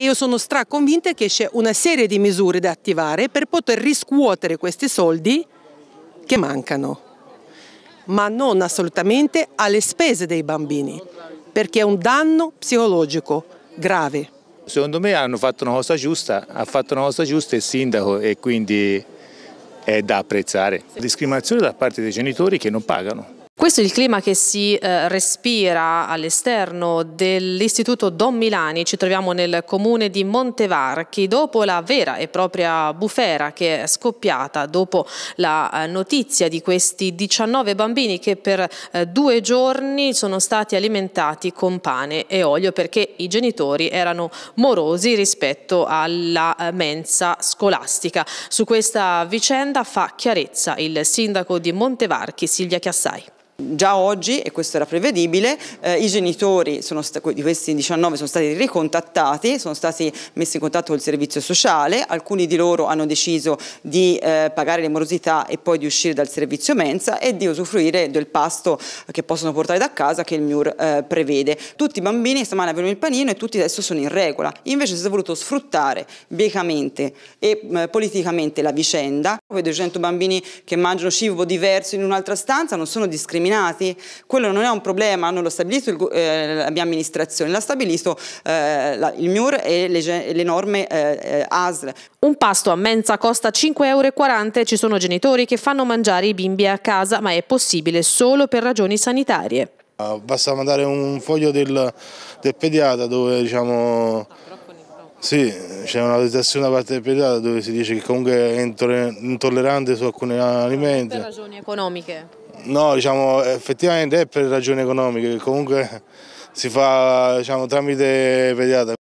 Io sono straconvinta che c'è una serie di misure da attivare per poter riscuotere questi soldi che mancano, ma non assolutamente alle spese dei bambini, perché è un danno psicologico grave. Secondo me hanno fatto una cosa giusta, ha fatto una cosa giusta il sindaco e quindi è da apprezzare. Discriminazione da parte dei genitori che non pagano. Questo è il clima che si eh, respira all'esterno dell'Istituto Don Milani, ci troviamo nel comune di Montevarchi, dopo la vera e propria bufera che è scoppiata dopo la eh, notizia di questi 19 bambini che per eh, due giorni sono stati alimentati con pane e olio perché i genitori erano morosi rispetto alla eh, mensa scolastica. Su questa vicenda fa chiarezza il sindaco di Montevarchi, Silvia Chiassai. Già oggi, e questo era prevedibile, eh, i genitori di questi 19 sono stati ricontattati, sono stati messi in contatto col servizio sociale, alcuni di loro hanno deciso di eh, pagare le morosità e poi di uscire dal servizio mensa e di usufruire del pasto che possono portare da casa che il MIUR eh, prevede. Tutti i bambini stamattina avevano il panino e tutti adesso sono in regola. Invece si è voluto sfruttare biecamente e politicamente la vicenda Vedo 100 bambini che mangiano cibo diverso in un'altra stanza, non sono discriminati? Quello non è un problema, non l'ho stabilito il, eh, la mia amministrazione, l'ha stabilito eh, la, il MIUR e le, le norme eh, eh ASL. Un pasto a mensa costa 5,40 euro, ci sono genitori che fanno mangiare i bimbi a casa, ma è possibile solo per ragioni sanitarie. Ah, basta mandare un foglio del, del pediatra dove diciamo... Sì, c'è una legislazione da parte del pediatra dove si dice che comunque è intollerante su alcuni alimenti. Per ragioni economiche? No, diciamo, effettivamente è per ragioni economiche, comunque si fa diciamo, tramite pediatra.